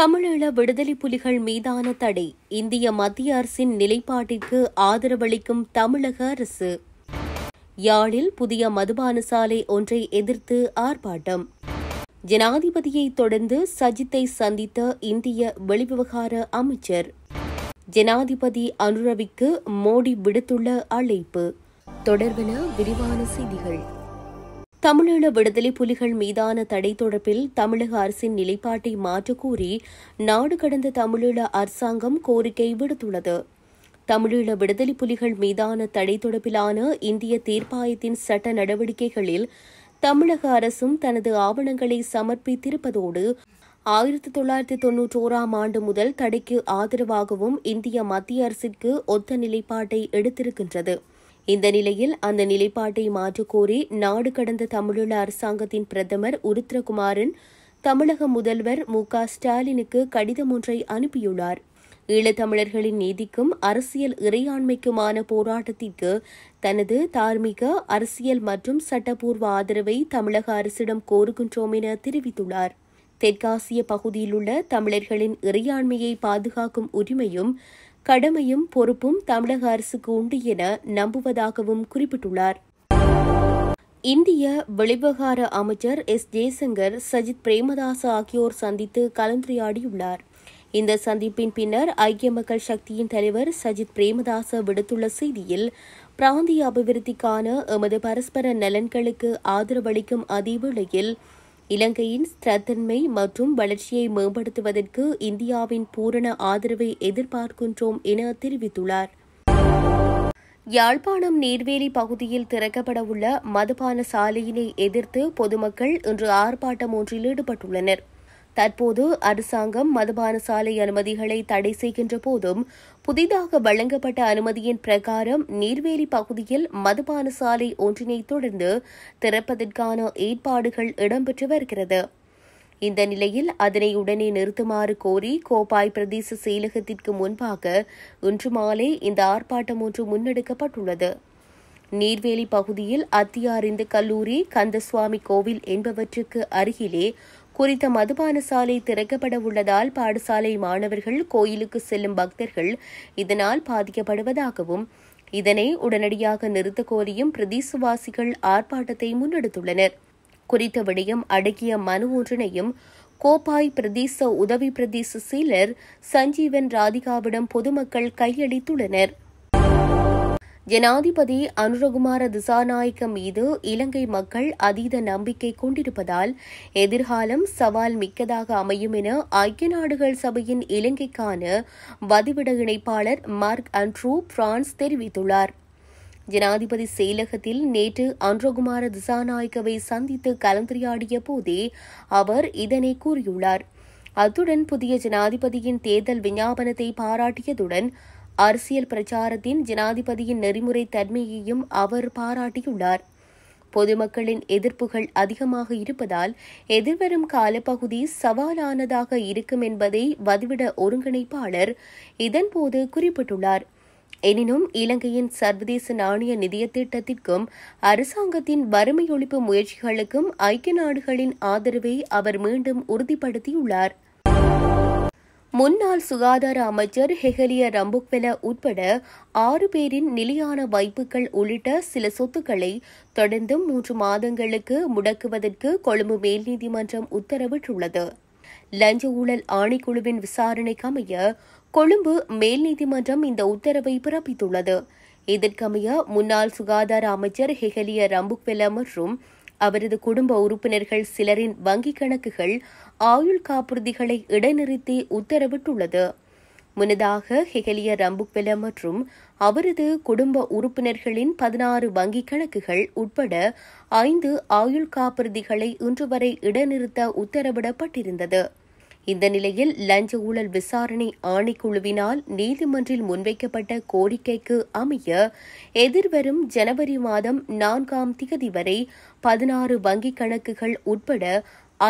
தமிழீழ விடுதலை புலிகள் மீதான தடை இந்திய மத்திய அரசின் நிலைப்பாட்டிற்கு ஆதரவளிக்கும் தமிழக அரசு யாழில் புதிய மதுபான சாலை ஒன்றை எதிர்த்து ஆர்ப்பாட்டம் ஜனாதிபதியை தொடர்ந்து சஜித்தை சந்தித்த இந்திய வெளிவிவகார அமைச்சர் ஜனாதிபதி அனுரவிக்கு மோடி விடுத்துள்ள அழைப்பு தொடர்பென விரிவான செய்திகள் தமிழீழ விடுதலை புலிகள் மீதான தடை தொடர்பில் தமிழக அரசின் நிலைப்பாட்டை மாற்றக்கோரி நாடு கடந்த தமிழீழ அரசாங்கம் கோரிக்கை விடுத்துள்ளது தமிழீழ விடுதலை புலிகள் மீதான தடை தொடர்பிலான இந்திய தீர்ப்பாயத்தின் சட்ட நடவடிக்கைகளில் தமிழக அரசும் தனது ஆவணங்களை சமர்ப்பித்திருப்பதோடு ஆயிரத்தி தொள்ளாயிரத்தி தொன்னூற்றோராம் ஆண்டு முதல் தடைக்கு ஆதரவாகவும் இந்திய மத்திய அரசிற்கு ஒத்த நிலைப்பாட்டை எடுத்திருக்கின்றது இந்த நிலையில் அந்த நிலைப்பாட்டை மாற்றக்கோரி நாடு கடந்த தமிழீழ அரசாங்கத்தின் பிரதமர் உருத்ரகுமாரன் தமிழக முதல்வர் மு க ஸ்டாலினுக்கு கடிதம் ஒன்றை அனுப்பியுள்ளார் ஈழத்தமிழர்களின் நீதிக்கும் அரசியல் இறையாண்மைக்குமான போராட்டத்திற்கு தனது தார்மீக அரசியல் மற்றும் சட்டப்பூர்வ ஆதரவை தமிழக அரசிடம் கோருகின்றோம் என தெரிவித்துள்ளார் தெற்காசிய பகுதியிலுள்ள தமிழர்களின் இறையாண்மையை பாதுகாக்கும் உரிமையும் கடமையும் பொறுப்பும் தமிழக அரசுக்கு உண்டு என நம்புவதாகவும் குறிப்பிட்டுள்ளார் இந்திய வெளிவிவகார அமைச்சர் எஸ் ஜெய்சங்கர் சஜித் பிரேமதாச ஆகியோர் சந்தித்து கலந்துரையாடியுள்ளார் இந்த சந்திப்பின் பின்னர் ஐக்கிய மக்கள் சக்தியின் தலைவர் சஜித் பிரேமதாச விடுத்துள்ள செய்தியில் பிராந்திய அபிவிருத்திக்கான எமது பரஸ்பர நலன்களுக்கு ஆதரவளிக்கும் அதேவேளையில் இலங்கையின் ஸ்திரத்தன்மை மற்றும் வளர்ச்சியை மேம்படுத்துவதற்கு இந்தியாவின் பூரண ஆதரவை எதிர்பார்க்கின்றோம் என தெரிவித்துள்ளார் யாழ்ப்பாணம் நீர்வேலி பகுதியில் திறக்கப்படவுள்ள மதுபான சாலையினை எதிர்த்து பொதுமக்கள் இன்று ஆர்ப்பாட்டம் ஒன்றில் ஈடுபட்டுள்ளனர் தற்போது அரசாங்கம் மதுபான சாலை அனுமதிகளை தடை செய்கின்ற போதும் புதிதாக வழங்கப்பட்ட அனுமதியின் பிரகாரம் நீர்வேலி பகுதியில் மதுபான சாலை ஒன்றினை தொடர்ந்து திறப்பதற்கான ஏற்பாடுகள் இடம்பெற்று வருகிறது இந்த நிலையில் அதனை உடனே நிறுத்துமாறு கோரி கோப்பாய் பிரதேச செயலகத்திற்கு முன்பாக இன்று மாலை இந்த ஆர்ப்பாட்டம் ஒன்று முன்னெடுக்கப்பட்டுள்ளது நீர்வேலி பகுதியில் அத்தியார் இந்த கல்லூரி கந்தசுவாமி கோவில் என்பவற்றுக்கு அருகிலே குறித்த மதுபான சாலை திறக்கப்பட உள்ளதால் பாடசாலை மாணவர்கள் கோயிலுக்கு செல்லும் பக்தர்கள் இதனால் பாதிக்கப்படுவதாகவும் இதனை உடனடியாக நிறுத்த கோரியும் பிரதேசவாசிகள் ஆர்ப்பாட்டத்தை முன்னெடுத்துள்ளனர் குறித்த விடயம் அடங்கிய மனு ஒன்றினையும் கோப்பாய் பிரதேச உதவி பிரதேச செயலர் சஞ்சீவன் ராதிகாவிடம் பொதுமக்கள் கையளித்துள்ளனர் ஜனாதிபதி அனுரகுமார திசாநாயக்க மீது இலங்கை மக்கள் அதீத நம்பிக்கை கொண்டிருப்பதால் எதிர்காலம் சவால் மிக்கதாக அமையும் என ஐக்கிய நாடுகள் சபையின் இலங்கைக்கான வதிவிட இணைப்பாளர் மார்க் அண்ட்ரூ பிரான்ஸ் தெரிவித்துள்ளார் ஜனாதிபதி செயலகத்தில் நேற்று அனுரகுமார திசாநாயக்கவை சந்தித்து கலந்துரையாடிய போதே அவர் இதனை கூறியுள்ளார் அத்துடன் புதிய ஜனாதிபதியின் தேர்தல் விஞ்ஞாபனத்தை பாராட்டியதுடன் அரசியல் பிரச்சாரத்தின் ஜனாதிபதியின் நெறிமுறை தன்மையையும் அவர் பாராட்டியுள்ளார் பொதுமக்களின் எதிர்ப்புகள் அதிகமாக இருப்பதால் எதிர்வரும் காலப்பகுதி சவாலானதாக இருக்கும் என்பதை வதிவிட ஒருங்கிணைப்பாளர் இதன்போது குறிப்பிட்டுள்ளார் எனினும் இலங்கையின் சர்வதேச நாணய நிதிய திட்டத்திற்கும் அரசாங்கத்தின் வறுமை ஒழிப்பு முயற்சிகளுக்கும் ஐக்கிய நாடுகளின் ஆதரவை அவர் மீண்டும் உறுதிப்படுத்தியுள்ளார் முன்னாள் சுகாதார அமைச்சர் ஹெகலிய ரம்புக்வெல உட்பட ஆறு பேரின் நிலையான வைப்புகள் உள்ளிட்ட சில சொத்துக்களை தொடர்ந்து மூன்று மாதங்களுக்கு முடக்குவதற்கு கொழும்பு மேல்நீதிமன்றம் உத்தரவிட்டுள்ளது லஞ்ச ஊழல் ஆணைக்குழுவின் விசாரணைக்கமைய கொழும்பு மேல்நீதிமன்றம் இந்த உத்தரவை பிறப்பித்துள்ளது இதற்கமைய முன்னாள் சுகாதார அமைச்சர் ஹெகலிய ரம்புக்வெல மற்றும் அவரது குடும்ப உறுப்பினர்கள் சிலரின் வங்கிக் கணக்குகள் ஆயுள் காப்புறுதிகளை இடைநிறுத்தி உத்தரவிட்டுள்ளது முன்னதாக ஹெகலிய ரம்புக்வெல மற்றும் அவரது குடும்ப உறுப்பினர்களின் பதினாறு வங்கிக் கணக்குகள் உட்பட ஐந்து ஆயுள் காப்புறுதிகளை இன்று வரை இடைநிறுத்த உத்தரவிடப்பட்டிருந்தது இந்த நிலையில் லஞ்ச ஊழல் விசாரணை ஆணைக்குழுவினால் நீதிமன்றில் முன்வைக்கப்பட்ட கோரிக்கைக்கு அமைய எதிர்வரும் ஜனவரி மாதம் நான்காம் திகதி வரை பதினாறு வங்கிக் கணக்குகள் உட்பட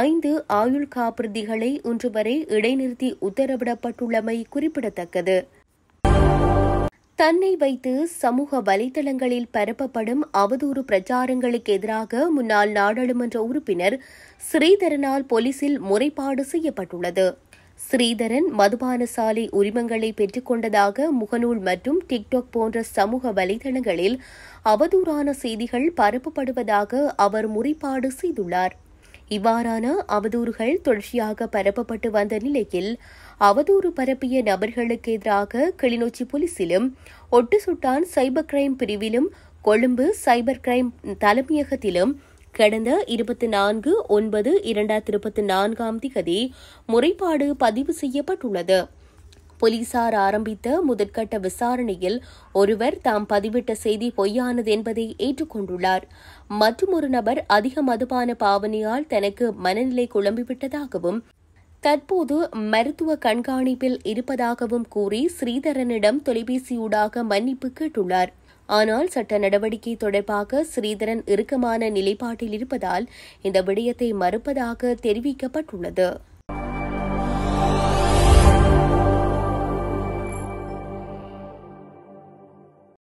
ஐந்து ஆயுள் காப்புறுதிகளை இன்று வரை இடைநிறுத்தி உத்தரவிடப்பட்டுள்ளமை குறிப்பிடத்தக்கது தன்னை வைத்து சமூக வலைதளங்களில் பரப்பப்படும் அவதூறு பிரச்சாரங்களுக்கு எதிராக முன்னாள் நாடாளுமன்ற உறுப்பினர் ஸ்ரீதரனால் போலீசில் முறைப்பாடு செய்யப்பட்டுள்ளது ஸ்ரீதரன் மதுபான சாலை உரிமங்களை பெற்றுக்கொண்டதாக முகநூல் மற்றும் டிக்டாக் போன்ற சமூக வலைதளங்களில் அவதூறான செய்திகள் பரப்பப்படுவதாக அவர் முறைப்பாடு செய்துள்ளார் இவ்வாறான அவதூறுகள் தொடர்ச்சியாக பரப்பப்பட்டு வந்த நிலையில் அவதூறு பரப்பிய நபர்களுக்கு எதிராக கிளிநொச்சி போலீசிலும் ஒட்டு சுட்டான் சைபர் கிரைம் பிரிவிலும் கொழும்பு சைபர் கிரைம் தலைமையகத்திலும் கடந்த இருபத்தி நான்கு ஒன்பது இரண்டாயிரத்தி இருபத்தி நான்காம் திகதி முறைப்பாடு பதிவு செய்யப்பட்டுள்ளது போலீசார் ஆரம்பித்த முதற்கட்ட விசாரணையில் ஒருவர் தாம் பதிவிட்ட செய்தி பொய்யானது என்பதை ஏற்றுக்கொண்டுள்ளார் மற்றொரு நபர் அதிக மதுபான பாவனையால் தனக்கு மனநிலை குழம்பிவிட்டதாகவும் தற்போது மருத்துவ கண்காணிப்பில் இருப்பதாகவும் கூறி ஸ்ரீதரனிடம் தொலைபேசியூடாக மன்னிப்பு கேட்டுள்ளார் ஆனால் சட்ட நடவடிக்கை தொடர்பாக ஸ்ரீதரன் இறுக்கமான நிலைப்பாட்டில் இருப்பதால் இந்த விடயத்தை மறுப்பதாக தெரிவிக்கப்பட்டுள்ளது